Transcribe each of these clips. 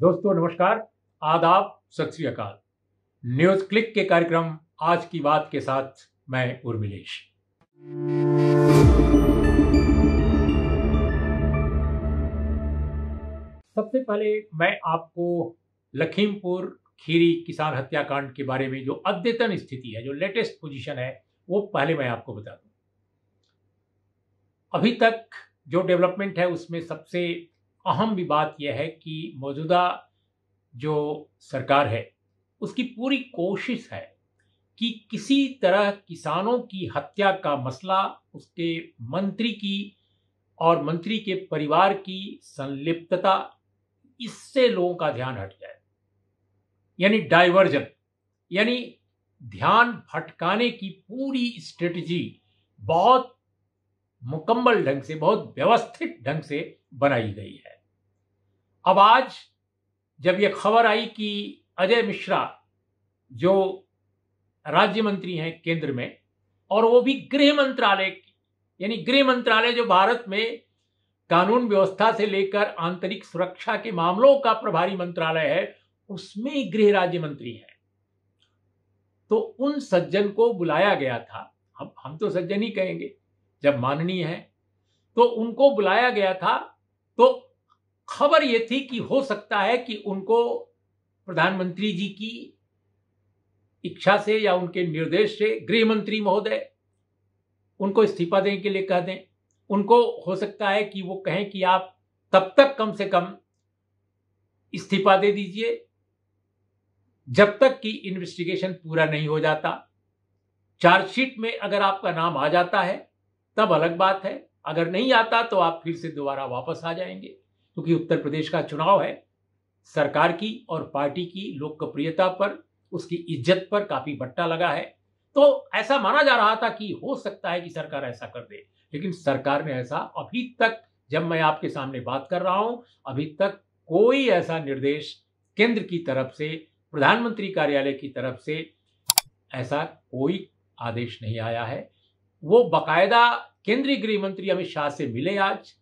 दोस्तों नमस्कार आदाब सत अकाल न्यूज क्लिक के कार्यक्रम आज की बात के साथ मैं उर्मिलेश सबसे पहले मैं आपको लखीमपुर खीरी किसान हत्याकांड के बारे में जो अद्यतन स्थिति है जो लेटेस्ट पोजीशन है वो पहले मैं आपको बता दूं अभी तक जो डेवलपमेंट है उसमें सबसे अहम भी बात यह है कि मौजूदा जो सरकार है उसकी पूरी कोशिश है कि किसी तरह किसानों की हत्या का मसला उसके मंत्री की और मंत्री के परिवार की संलिप्तता इससे लोगों का ध्यान हट जाए यानी डाइवर्जन यानी ध्यान भटकाने की पूरी स्ट्रेटजी बहुत मुकम्मल ढंग से बहुत व्यवस्थित ढंग से बनाई गई है अब आज जब ये खबर आई कि अजय मिश्रा जो राज्य मंत्री हैं केंद्र में और वो भी गृह मंत्रालय यानी गृह मंत्रालय जो भारत में कानून व्यवस्था से लेकर आंतरिक सुरक्षा के मामलों का प्रभारी मंत्रालय है उसमें गृह राज्य मंत्री है तो उन सज्जन को बुलाया गया था हम हम तो सज्जन ही कहेंगे जब माननीय है तो उनको बुलाया गया था तो खबर यह थी कि हो सकता है कि उनको प्रधानमंत्री जी की इच्छा से या उनके निर्देश से गृह मंत्री महोदय उनको इस्तीफा देने के लिए कह दें उनको हो सकता है कि वो कहें कि आप तब तक कम से कम इस्तीफा दे दीजिए जब तक कि इन्वेस्टिगेशन पूरा नहीं हो जाता चार्जशीट में अगर आपका नाम आ जाता है तब अलग बात है अगर नहीं आता तो आप फिर से दोबारा वापस आ जाएंगे क्योंकि उत्तर प्रदेश का चुनाव है सरकार की और पार्टी की लोकप्रियता पर उसकी इज्जत पर काफी बट्टा लगा है तो ऐसा माना जा रहा था कि हो सकता है कि सरकार ऐसा कर दे लेकिन सरकार ने ऐसा अभी तक जब मैं आपके सामने बात कर रहा हूं अभी तक कोई ऐसा निर्देश केंद्र की तरफ से प्रधानमंत्री कार्यालय की तरफ से ऐसा कोई आदेश नहीं आया है वो बाकायदा केंद्रीय गृह मंत्री अमित शाह से मिले आज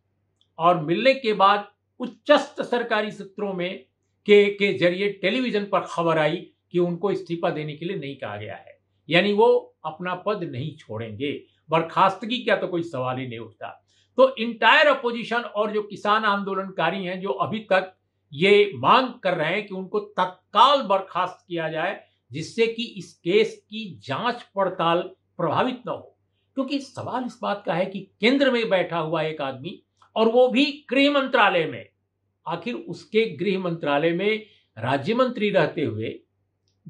और मिलने के बाद उच्चस्त सरकारी सूत्रों में के के जरिए टेलीविजन पर खबर आई कि उनको इस्तीफा देने के लिए नहीं कहा गया है यानी वो अपना पद नहीं छोड़ेंगे बर्खास्तगी क्या तो कोई सवाल ही नहीं उठता तो इंटायर अपोजिशन और जो किसान आंदोलनकारी हैं जो अभी तक ये मांग कर रहे हैं कि उनको तत्काल बर्खास्त किया जाए जिससे कि इस केस की जांच पड़ताल प्रभावित न हो क्योंकि सवाल इस बात का है कि केंद्र में बैठा हुआ एक आदमी और वो भी गृह मंत्रालय में आखिर उसके गृह मंत्रालय में राज्य मंत्री रहते हुए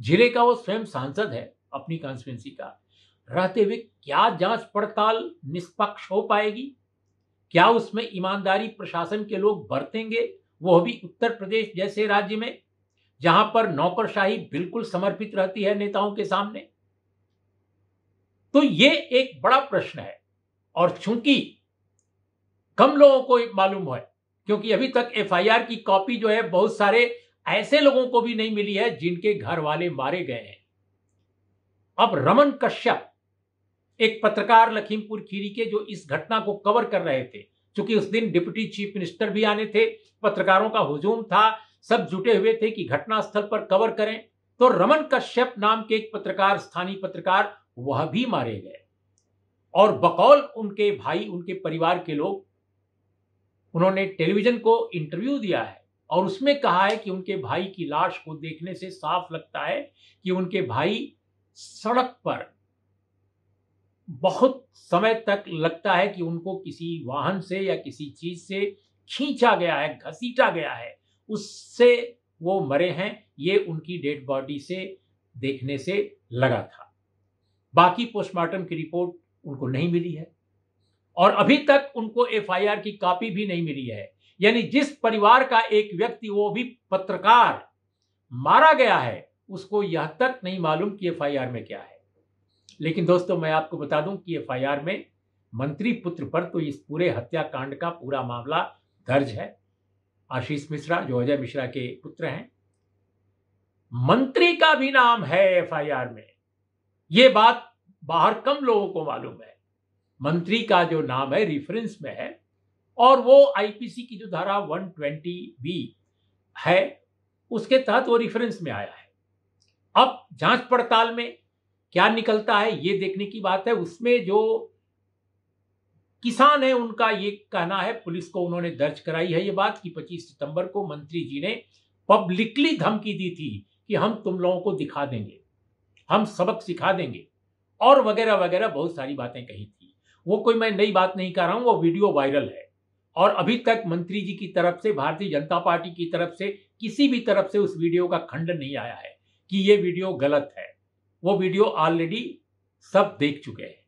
जिले का वो स्वयं सांसद है अपनी कॉन्स्टिट्युएंसी का रहते हुए क्या जांच पड़ताल निष्पक्ष हो पाएगी क्या उसमें ईमानदारी प्रशासन के लोग बरतेंगे वो भी उत्तर प्रदेश जैसे राज्य में जहां पर नौकरशाही बिल्कुल समर्पित रहती है नेताओं के सामने तो ये एक बड़ा प्रश्न है और चूंकि कम लोगों को मालूम है क्योंकि अभी तक एफआईआर की कॉपी जो है बहुत सारे ऐसे लोगों को भी नहीं मिली है जिनके घर वाले मारे गए हैं अब रमन कश्यप एक पत्रकार लखीमपुर खीरी के जो इस घटना को कवर कर रहे थे क्योंकि उस दिन डिप्टी चीफ मिनिस्टर भी आने थे पत्रकारों का हुजूम था सब जुटे हुए थे कि घटनास्थल पर कवर करें तो रमन कश्यप नाम के एक पत्रकार स्थानीय पत्रकार वह भी मारे गए और बकौल उनके भाई उनके परिवार के लोग उन्होंने टेलीविजन को इंटरव्यू दिया है और उसमें कहा है कि उनके भाई की लाश को देखने से साफ लगता है कि उनके भाई सड़क पर बहुत समय तक लगता है कि उनको किसी वाहन से या किसी चीज से खींचा गया है घसीटा गया है उससे वो मरे हैं ये उनकी डेड बॉडी से देखने से लगा था बाकी पोस्टमार्टम की रिपोर्ट उनको नहीं मिली है और अभी तक उनको एफआईआर की कॉपी भी नहीं मिली है यानी जिस परिवार का एक व्यक्ति वो भी पत्रकार मारा गया है उसको यह तक नहीं मालूम कि एफआईआर में क्या है लेकिन दोस्तों मैं आपको बता दूं कि एफआईआर में मंत्री पुत्र पर तो इस पूरे हत्याकांड का पूरा मामला दर्ज है आशीष मिश्रा जो अजय मिश्रा के पुत्र हैं मंत्री का भी नाम है एफआईआर में यह बात बाहर कम लोगों को मालूम है मंत्री का जो नाम है रेफरेंस में है और वो आईपीसी की जो धारा 120 बी है उसके तहत वो रेफरेंस में आया है अब जांच पड़ताल में क्या निकलता है ये देखने की बात है उसमें जो किसान है उनका ये कहना है पुलिस को उन्होंने दर्ज कराई है ये बात कि 25 सितंबर को मंत्री जी ने पब्लिकली धमकी दी थी कि हम तुम लोगों को दिखा देंगे हम सबक सिखा देंगे और वगैरह वगैरह बहुत सारी बातें कही थी वो कोई मैं नई बात नहीं कर रहा हूँ वो वीडियो वायरल है और अभी तक मंत्री जी की तरफ से भारतीय जनता पार्टी की तरफ से किसी भी तरफ से उस वीडियो का खंडन नहीं आया है कि ये वीडियो गलत है वो वीडियो ऑलरेडी सब देख चुके हैं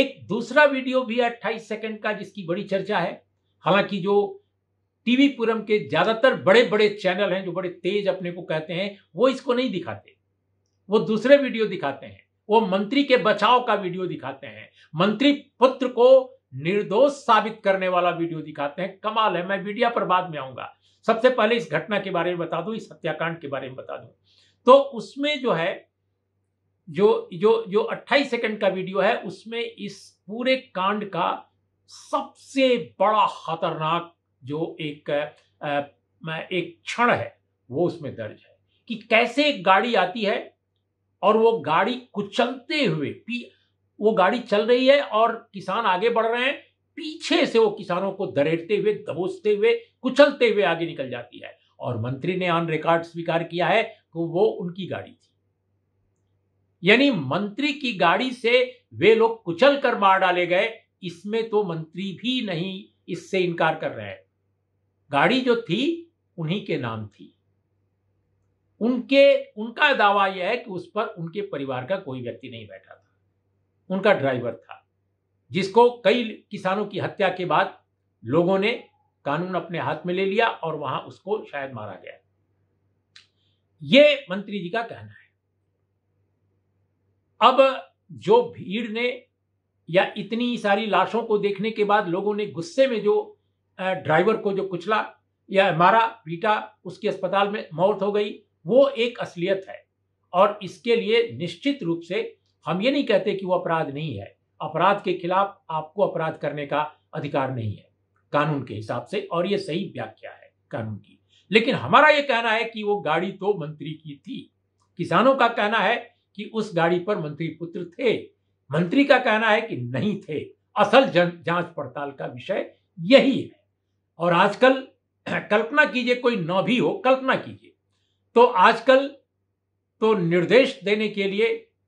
एक दूसरा वीडियो भी अट्ठाईस सेकंड का जिसकी बड़ी चर्चा है हालांकि जो टीवी पुरम के ज्यादातर बड़े बड़े चैनल हैं जो बड़े तेज अपने को कहते हैं वो इसको नहीं दिखाते वो दूसरे वीडियो दिखाते हैं वो मंत्री के बचाव का वीडियो दिखाते हैं मंत्री पुत्र को निर्दोष साबित करने वाला वीडियो दिखाते हैं कमाल है मैं मीडिया पर बाद में आऊंगा सबसे पहले इस घटना के बारे में बता दू इस हत्याकांड के बारे में बता दू तो उसमें जो है जो जो जो 28 सेकंड का वीडियो है उसमें इस पूरे कांड का सबसे बड़ा खतरनाक जो एक एक क्षण है वो उसमें दर्ज है कि कैसे गाड़ी आती है और वो गाड़ी कुचलते हुए पी वो गाड़ी चल रही है और किसान आगे बढ़ रहे हैं पीछे से वो किसानों को दरेड़ते हुए दबोचते हुए कुचलते हुए आगे निकल जाती है और मंत्री ने ऑन रिकॉर्ड स्वीकार किया है कि वो उनकी गाड़ी थी यानी मंत्री की गाड़ी से वे लोग कुचल कर मार डाले गए इसमें तो मंत्री भी नहीं इससे इनकार कर रहे हैं गाड़ी जो थी उन्हीं के नाम थी उनके उनका दावा यह है कि उस पर उनके परिवार का कोई व्यक्ति नहीं बैठा था उनका ड्राइवर था जिसको कई किसानों की हत्या के बाद लोगों ने कानून अपने हाथ में ले लिया और वहां उसको शायद मारा गया ये मंत्री जी का कहना है अब जो भीड़ ने या इतनी सारी लाशों को देखने के बाद लोगों ने गुस्से में जो ड्राइवर को जो कुचला या मारा पीटा उसके अस्पताल में मौत हो गई वो एक असलियत है और इसके लिए निश्चित रूप से हम ये नहीं कहते कि वो अपराध नहीं है अपराध के खिलाफ आपको अपराध करने का अधिकार नहीं है कानून के हिसाब से और ये सही व्याख्या है कानून की लेकिन हमारा ये कहना है कि वो गाड़ी तो मंत्री की थी किसानों का कहना है कि उस गाड़ी पर मंत्री पुत्र थे मंत्री का कहना है कि नहीं थे असल जांच पड़ताल का विषय यही है और आजकल कल्पना कीजिए कोई भी हो कल्पना कीजिए तो आजकल तो निर्देश देने के लिए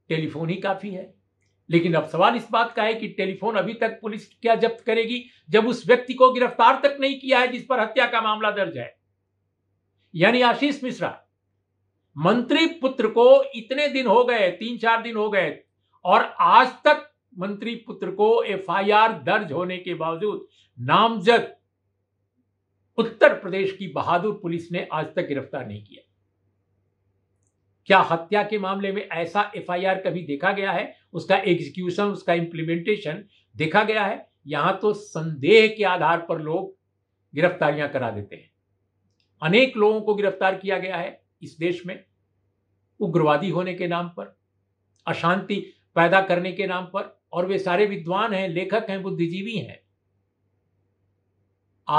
टेलीफोन ही काफी है लेकिन अब सवाल इस बात का है कि टेलीफोन अभी तक पुलिस क्या जब्त करेगी जब उस व्यक्ति को गिरफ्तार तक नहीं किया है जिस पर हत्या का मामला दर्ज है यानी आशीष मिश्रा मंत्री पुत्र को इतने दिन हो गए तीन चार दिन हो गए और आज तक मंत्री पुत्र को एफआईआर दर्ज होने के बावजूद नामजद उत्तर प्रदेश की बहादुर पुलिस ने आज तक गिरफ्तार नहीं किया क्या हत्या के मामले में ऐसा एफआईआर कभी देखा गया है उसका एग्जीक्यूशन उसका इंप्लीमेंटेशन देखा गया है यहां तो संदेह के आधार पर लोग गिरफ्तारियां करा देते हैं अनेक लोगों को गिरफ्तार किया गया है इस देश में उग्रवादी होने के नाम पर अशांति पैदा करने के नाम पर और वे सारे विद्वान हैं लेखक हैं बुद्धिजीवी हैं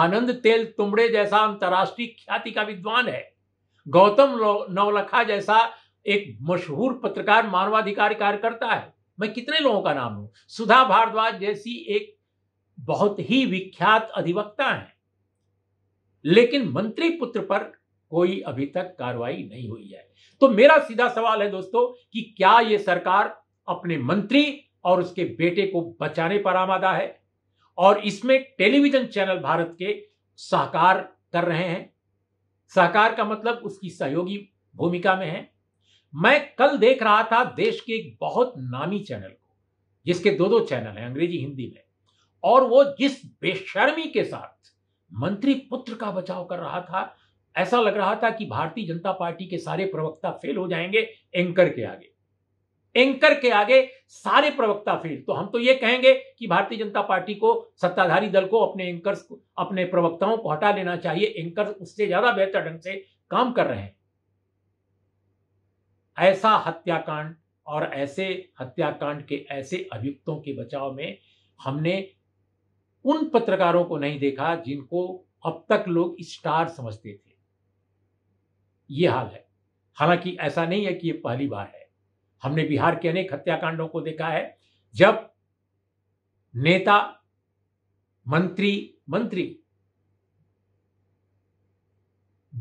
आनंद तेल तुमड़े जैसा अंतर्राष्ट्रीय ख्याति का विद्वान है गौतम नवलखा जैसा एक मशहूर पत्रकार मानवाधिकार कार्यकर्ता है मैं कितने लोगों का नाम लू सुधा भारद्वाज जैसी एक बहुत ही विख्यात अधिवक्ता है लेकिन मंत्री पुत्र पर कोई अभी तक कार्रवाई नहीं हुई है तो मेरा सीधा सवाल है दोस्तों कि क्या यह सरकार अपने मंत्री और उसके बेटे को बचाने पर आमादा है और इसमें टेलीविजन चैनल भारत के सहकार कर रहे हैं सहकार का मतलब उसकी सहयोगी भूमिका में है मैं कल देख रहा था देश के एक बहुत नामी चैनल को जिसके दो दो चैनल हैं अंग्रेजी हिंदी में और वो जिस बेशर्मी के साथ मंत्री पुत्र का बचाव कर रहा था ऐसा लग रहा था कि भारतीय जनता पार्टी के सारे प्रवक्ता फेल हो जाएंगे एंकर के आगे एंकर के आगे सारे प्रवक्ता फेल तो हम तो ये कहेंगे कि भारतीय जनता पार्टी को सत्ताधारी दल को अपने एंकर अपने प्रवक्ताओं को हटा लेना चाहिए एंकर उससे ज्यादा बेहतर ढंग से काम कर रहे हैं ऐसा हत्याकांड और ऐसे हत्याकांड के ऐसे अभियुक्तों के बचाव में हमने उन पत्रकारों को नहीं देखा जिनको अब तक लोग स्टार समझते थे ये हाल है हालांकि ऐसा नहीं है कि ये पहली बार है हमने बिहार के अनेक हत्याकांडों को देखा है जब नेता मंत्री मंत्री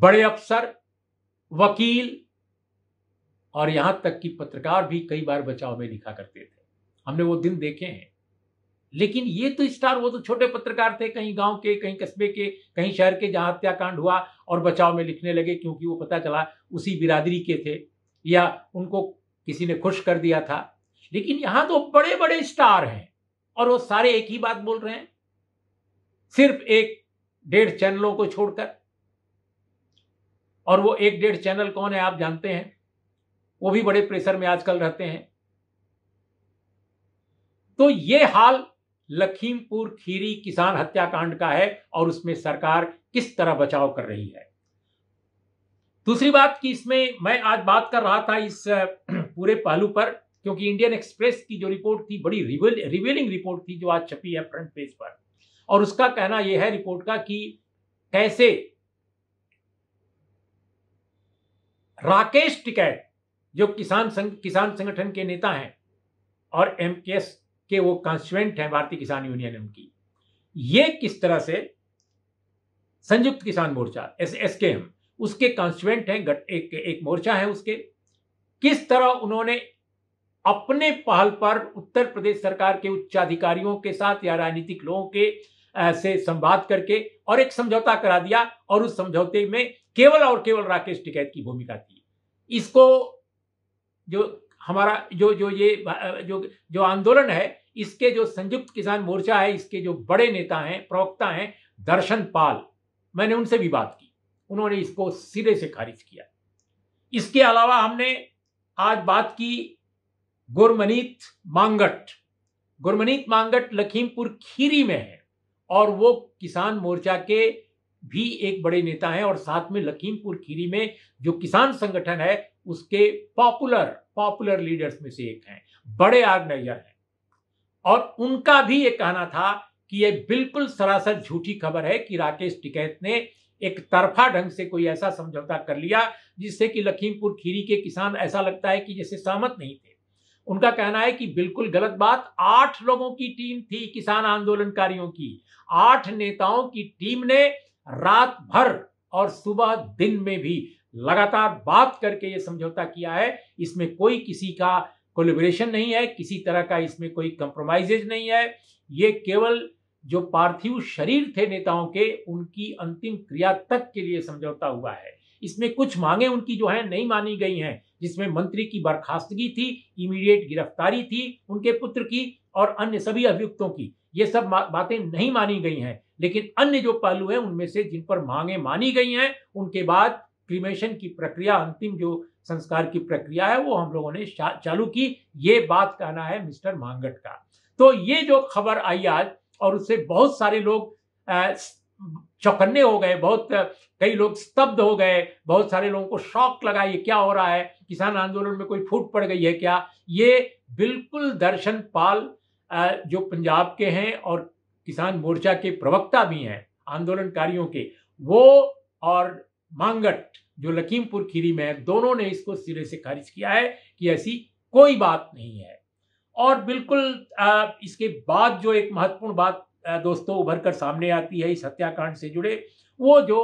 बड़े अफसर वकील और यहां तक कि पत्रकार भी कई बार बचाव में लिखा करते थे हमने वो दिन देखे हैं लेकिन ये तो स्टार वो तो छोटे पत्रकार थे कहीं गांव के कहीं कस्बे के कहीं शहर के जहां हत्याकांड हुआ और बचाव में लिखने लगे क्योंकि वो पता चला उसी बिरादरी के थे या उनको किसी ने खुश कर दिया था लेकिन यहां तो बड़े बड़े स्टार हैं और वो सारे एक ही बात बोल रहे हैं सिर्फ एक डेढ़ चैनलों को छोड़कर और वो एक डेढ़ चैनल कौन है आप जानते हैं वो भी बड़े प्रेशर में आजकल रहते हैं तो ये हाल लखीमपुर खीरी किसान हत्याकांड का है और उसमें सरकार किस तरह बचाव कर रही है दूसरी बात कि इसमें मैं आज बात कर रहा था इस पूरे पहलू पर क्योंकि इंडियन एक्सप्रेस की जो रिपोर्ट थी बड़ी रिवेल, रिवेलिंग रिपोर्ट थी जो आज छपी है फ्रंट पेज पर और उसका कहना यह है रिपोर्ट का कि कैसे राकेश टिकैत जो किसान संघ किसान संगठन के नेता हैं और एम के एस के वो कॉन्स्टिट्यूंट हैं भारतीय किसान यूनियन उनकी ये किस तरह से Samyukt Kisan Morcha S S K M उसके कॉन्स्टिट्यूंट हैं एक एक मोर्चा है उसके किस तरह उन्होंने अपने पहल पर उत्तर प्रदेश सरकार के उच्चाधिकारियों के साथ या राजनीतिक लोगों के से संवाद करके और एक समझौता करा दिया और उस समझौते में केवल और केवल राकेश टिकैत की भूमिका थी इसको जो हमारा जो जो ये जो जो आंदोलन है इसके जो संयुक्त किसान मोर्चा है इसके जो बड़े नेता हैं प्रवक्ता हैं दर्शन पाल मैंने उनसे भी बात की उन्होंने इसको सिरे से खारिज किया इसके अलावा हमने आज बात की गुरमनीत मांगट गुरमनीत मांगट लखीमपुर खीरी में है और वो किसान मोर्चा के भी एक बड़े नेता हैं और साथ में लखीमपुर खीरी में जो किसान संगठन है उसके पॉपुलर पॉपुलर लीडर्स में से एक हैं बड़े आर्गनाइजर हैं और उनका भी ये कहना था कि ये बिल्कुल सरासर झूठी खबर है कि राकेश टिकैत ने एक तरफा ढंग से कोई ऐसा समझौता कर लिया जिससे कि लखीमपुर खीरी के किसान ऐसा लगता है कि जैसे सहमत नहीं थे उनका कहना है कि बिल्कुल गलत बात आठ लोगों की टीम थी किसान आंदोलनकारियों की आठ नेताओं की टीम ने रात भर और सुबह दिन में भी लगातार बात करके ये समझौता किया है इसमें कोई किसी का कोलिब्रेशन नहीं है किसी तरह का इसमें कोई कंप्रोमाइजेज नहीं है ये केवल जो पार्थिव शरीर थे नेताओं के उनकी अंतिम क्रिया तक के लिए समझौता हुआ है इसमें कुछ मांगे उनकी जो है नहीं मानी गई हैं जिसमें मंत्री की बर्खास्तगी थी इमीडिएट गिरफ्तारी थी उनके पुत्र की और अन्य सभी अभियुक्तों की ये सब बातें नहीं मानी गई हैं लेकिन अन्य जो पहलू हैं उनमें से जिन पर मांगे मानी गई हैं उनके बाद क्रीमेशन की प्रक्रिया अंतिम जो संस्कार की प्रक्रिया है वो हम लोगों ने चालू की ये बात कहना है मिस्टर मांगट का तो ये जो खबर आई आज और उससे बहुत सारे लोग चौकन्ने हो गए बहुत कई लोग स्तब्ध हो गए बहुत सारे लोगों को शौक लगा ये क्या हो रहा है किसान आंदोलन में कोई फूट पड़ गई है क्या ये बिल्कुल दर्शन पाल जो पंजाब के हैं और किसान मोर्चा के प्रवक्ता भी हैं आंदोलनकारियों के वो और मांगट जो लखीमपुर खीरी में है दोनों ने इसको सिरे से खारिज किया है कि ऐसी कोई बात नहीं है और बिल्कुल इसके बाद जो एक महत्वपूर्ण बात दोस्तों उभर कर सामने आती है इस हत्याकांड से जुड़े वो जो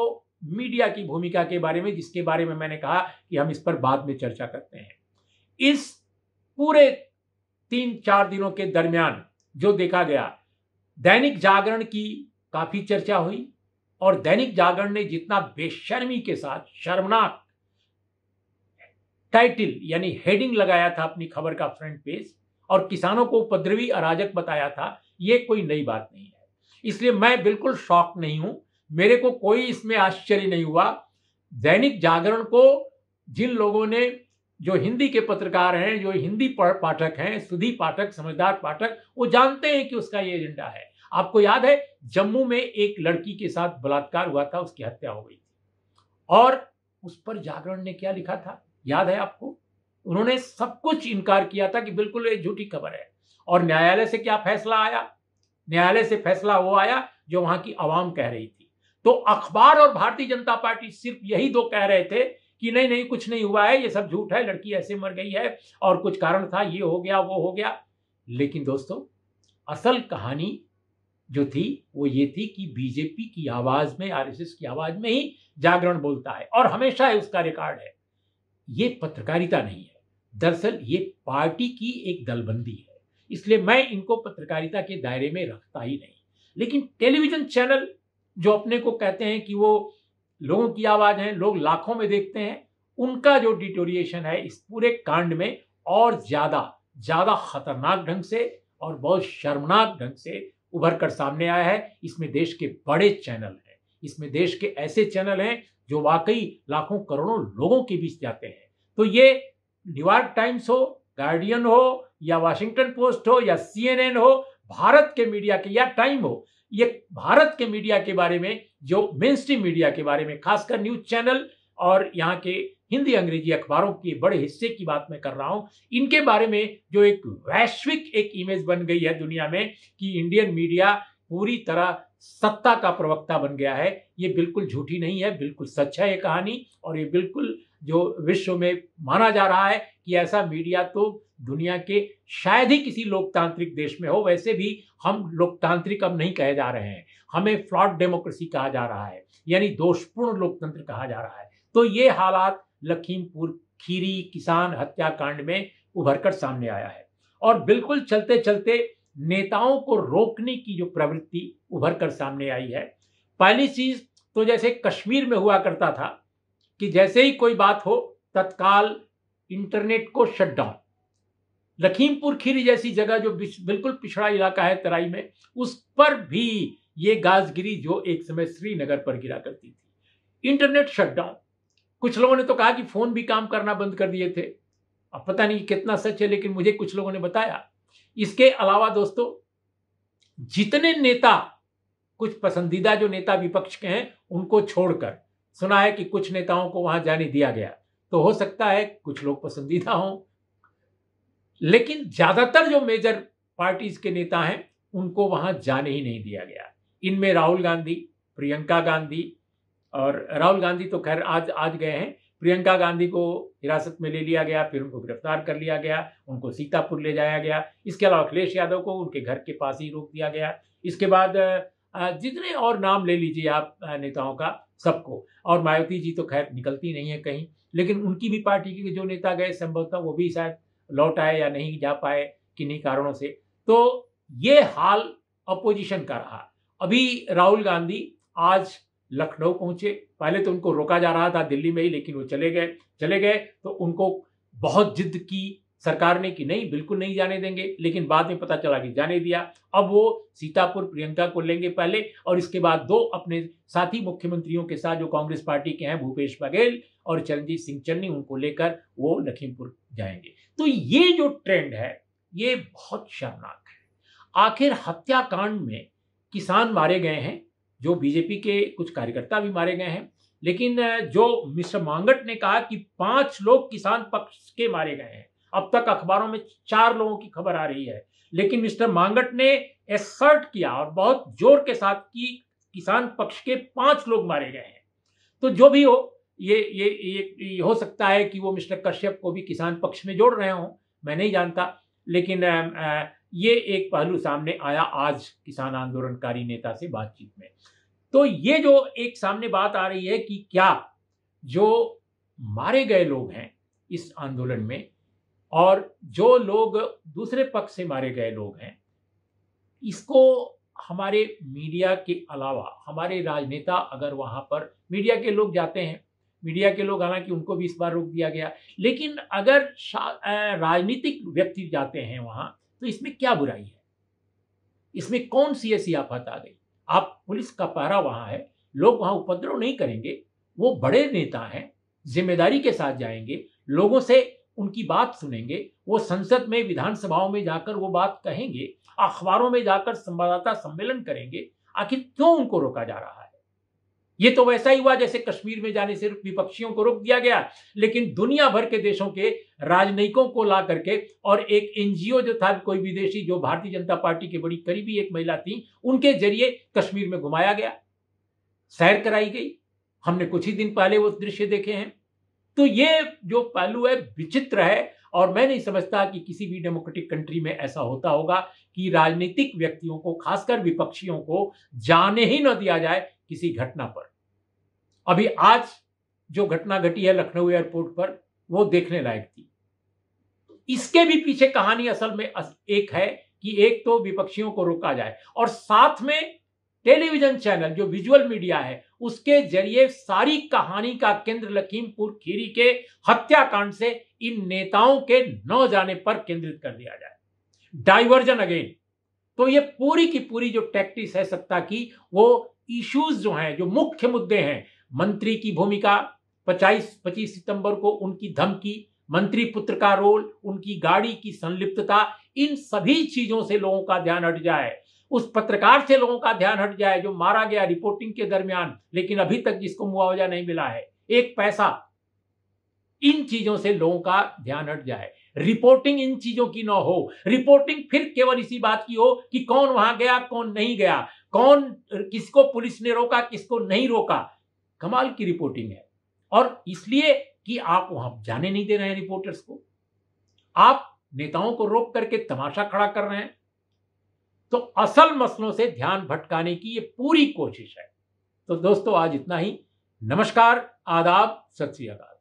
मीडिया की भूमिका के बारे में जिसके बारे में मैंने कहा कि हम इस पर बाद में चर्चा करते हैं इस पूरे तीन चार दिनों के दरमियान जो देखा गया दैनिक जागरण की काफी चर्चा हुई और दैनिक जागरण ने जितना बेशर्मी के साथ शर्मनाक टाइटल यानी हेडिंग लगाया था अपनी खबर का फ्रंट पेज और किसानों को उपद्रवी अराजक बताया था ये कोई नई बात नहीं है इसलिए मैं बिल्कुल शॉक नहीं हूं मेरे को कोई इसमें आश्चर्य नहीं हुआ दैनिक जागरण को जिन लोगों ने जो हिंदी के पत्रकार हैं जो हिंदी पाठक हैं सुधी पाठक समझदार पाठक वो जानते हैं कि उसका ये एजेंडा है आपको याद है जम्मू में एक लड़की के साथ बलात्कार हुआ था उसकी हत्या हो गई थी और उस पर जागरण ने क्या लिखा था याद है आपको उन्होंने सब कुछ इनकार किया था कि बिल्कुल ये झूठी खबर है और न्यायालय से क्या फैसला आया न्यायालय से फैसला वो आया जो वहां की आवाम कह रही थी तो अखबार और भारतीय जनता पार्टी सिर्फ यही दो कह रहे थे कि नहीं नहीं कुछ नहीं हुआ है ये सब झूठ है लड़की ऐसे मर गई है और कुछ कारण था ये हो गया वो हो गया लेकिन दोस्तों असल कहानी जो थी वो ये थी कि बीजेपी की आवाज में आरएसएस की आवाज में ही जागरण बोलता है और हमेशा है उसका रिकॉर्ड है ये पत्रकारिता नहीं है दरअसल ये पार्टी की एक दलबंदी है इसलिए मैं इनको पत्रकारिता के दायरे में रखता ही नहीं लेकिन टेलीविजन चैनल जो अपने को कहते हैं कि वो लोगों की आवाज है लोग लाखों में देखते हैं उनका जो डिटोरिएशन है इस पूरे कांड में और ज्यादा ज्यादा खतरनाक ढंग से और बहुत शर्मनाक ढंग से उभर कर सामने आया है इसमें देश के बड़े चैनल हैं इसमें देश के ऐसे चैनल हैं जो वाकई लाखों करोड़ों लोगों के बीच जाते हैं तो ये न्यूयॉर्क टाइम्स हो गार्डियन हो या वाशिंगटन पोस्ट हो या सीएनएन हो भारत के मीडिया के या टाइम हो ये भारत के मीडिया के बारे में जो मेन स्ट्रीम मीडिया के बारे में खासकर न्यूज चैनल और यहाँ के हिंदी अंग्रेजी अखबारों के बड़े हिस्से की बात मैं कर रहा हूं इनके बारे में जो एक वैश्विक एक इमेज बन गई है दुनिया में कि इंडियन मीडिया पूरी तरह सत्ता का प्रवक्ता बन गया है ये बिल्कुल झूठी नहीं है बिल्कुल सच है ये कहानी और ये बिल्कुल जो विश्व में माना जा रहा है कि ऐसा मीडिया तो दुनिया के शायद ही किसी लोकतांत्रिक देश में हो वैसे भी हम लोकतांत्रिक अब नहीं कहे जा रहे हैं हमें फ्लॉड डेमोक्रेसी कहा जा रहा है यानी दोषपूर्ण लोकतंत्र कहा जा रहा है तो ये हालात लखीमपुर खीरी किसान हत्याकांड में उभर कर सामने आया है और बिल्कुल चलते चलते नेताओं को रोकने की जो प्रवृत्ति उभर कर सामने आई है पहली चीज तो जैसे कश्मीर में हुआ करता था कि जैसे ही कोई बात हो तत्काल इंटरनेट को शटडाउन लखीमपुर खीरी जैसी जगह जो बिल्कुल पिछड़ा इलाका है तराई में उस पर भी ये गाजगिरी जो एक समय श्रीनगर पर गिरा करती थी इंटरनेट शटडाउन कुछ लोगों ने तो कहा कि फोन भी काम करना बंद कर दिए थे अब पता नहीं कितना सच है लेकिन मुझे कुछ लोगों ने बताया इसके अलावा दोस्तों जितने नेता कुछ पसंदीदा जो नेता विपक्ष के हैं उनको छोड़कर सुना है कि कुछ नेताओं को वहां जाने दिया गया तो हो सकता है कुछ लोग पसंदीदा हों लेकिन ज्यादातर जो मेजर पार्टीज के नेता हैं उनको वहां जाने ही नहीं दिया गया इनमें राहुल गांधी प्रियंका गांधी और राहुल गांधी तो खैर आज आज गए हैं प्रियंका गांधी को हिरासत में ले लिया गया फिर उनको गिरफ्तार कर लिया गया उनको सीतापुर ले जाया गया इसके अलावा अखिलेश यादव को उनके घर के पास ही रोक दिया गया इसके बाद जितने और नाम ले लीजिए आप नेताओं का सबको और मायावती जी तो खैर निकलती नहीं है कहीं लेकिन उनकी भी पार्टी के जो नेता गए संभवतः वो भी शायद लौट आए या नहीं जा पाए किन्हीं कारणों से तो ये हाल अपोजिशन का रहा अभी राहुल गांधी आज लखनऊ पहुंचे पहले तो उनको रोका जा रहा था दिल्ली में ही लेकिन वो चले गए चले गए तो उनको बहुत जिद की सरकार ने कि नहीं बिल्कुल नहीं जाने देंगे लेकिन बाद में पता चला कि जाने दिया अब वो सीतापुर प्रियंका को लेंगे पहले और इसके बाद दो अपने साथी मुख्यमंत्रियों के साथ जो कांग्रेस पार्टी के हैं भूपेश बघेल और चरणजीत सिंह चन्नी उनको लेकर वो लखीमपुर जाएंगे तो ये जो ट्रेंड है ये बहुत शर्मनाक है आखिर हत्याकांड में किसान मारे गए हैं जो बीजेपी के कुछ कार्यकर्ता भी मारे गए हैं लेकिन जो मिस्टर मांगट ने कहा कि पांच लोग किसान पक्ष के मारे गए हैं अब तक अखबारों में चार लोगों की खबर आ रही है लेकिन मिस्टर मांगट ने एसर्ट किया और बहुत जोर के साथ कि किसान पक्ष के पांच लोग मारे गए हैं तो जो भी हो ये ये ये, ये हो सकता है कि वो मिस्टर कश्यप को भी किसान पक्ष में जोड़ रहे हों मैं नहीं जानता लेकिन ये एक पहलू सामने आया आज किसान आंदोलनकारी नेता से बातचीत में तो ये जो एक सामने बात आ रही है कि क्या जो मारे गए लोग हैं इस आंदोलन में और जो लोग दूसरे पक्ष से मारे गए लोग हैं इसको हमारे मीडिया के अलावा हमारे राजनेता अगर वहाँ पर मीडिया के लोग जाते हैं मीडिया के लोग हालांकि उनको भी इस बार रोक दिया गया लेकिन अगर राजनीतिक व्यक्ति जाते हैं वहाँ तो इसमें क्या बुराई है इसमें कौन सी ऐसी आफत आ गई आप पुलिस का पारा वहाँ है लोग वहाँ उपद्रव नहीं करेंगे वो बड़े नेता हैं जिम्मेदारी के साथ जाएंगे लोगों से उनकी बात सुनेंगे वो संसद में विधानसभाओं में जाकर वो बात कहेंगे अखबारों में जाकर संवाददाता सम्मेलन करेंगे आखिर क्यों उनको रोका जा रहा है ये तो वैसा ही हुआ जैसे कश्मीर में जाने से विपक्षियों को रोक दिया गया लेकिन दुनिया भर के देशों के राजनयिकों को ला करके और एक एनजीओ जो था कोई विदेशी जो भारतीय जनता पार्टी के बड़ी करीबी एक महिला थी उनके जरिए कश्मीर में घुमाया गया सैर कराई गई हमने कुछ ही दिन पहले वो दृश्य देखे हैं तो ये जो पहलू है विचित्र है और मैं नहीं समझता कि किसी भी डेमोक्रेटिक कंट्री में ऐसा होता होगा कि राजनीतिक व्यक्तियों को खासकर विपक्षियों को जाने ही न दिया जाए किसी घटना पर अभी आज जो घटना घटी है लखनऊ एयरपोर्ट पर वो देखने लायक थी इसके भी पीछे कहानी असल में एक है कि एक तो विपक्षियों को रोका जाए और साथ में टेलीविजन चैनल जो विजुअल मीडिया है उसके जरिए सारी कहानी का केंद्र लखीमपुर खीरी के हत्याकांड से इन नेताओं के न जाने पर केंद्रित कर दिया जाए डाइवर्जन अगेन तो ये पूरी की पूरी जो टैक्टिस है सत्ता की वो इश्यूज जो हैं जो मुख्य मुद्दे हैं मंत्री की भूमिका 25 पच्चीस सितंबर को उनकी धमकी मंत्री पुत्र का रोल उनकी गाड़ी की संलिप्तता इन सभी चीजों से लोगों का ध्यान हट जाए उस पत्रकार से लोगों का ध्यान हट जाए जो मारा गया रिपोर्टिंग के दरमियान लेकिन अभी तक जिसको मुआवजा नहीं मिला है एक पैसा इन चीजों से लोगों का ध्यान हट जाए रिपोर्टिंग इन चीजों की ना हो रिपोर्टिंग फिर केवल इसी बात की हो कि कौन वहां गया कौन नहीं गया कौन किसको पुलिस ने रोका किसको नहीं रोका कमाल की रिपोर्टिंग है और इसलिए कि आप वहां जाने नहीं दे रहे हैं रिपोर्टर्स को आप नेताओं को रोक करके तमाशा खड़ा कर रहे हैं तो असल मसलों से ध्यान भटकाने की ये पूरी कोशिश है तो दोस्तों आज इतना ही नमस्कार आदाब सत श्री अकाल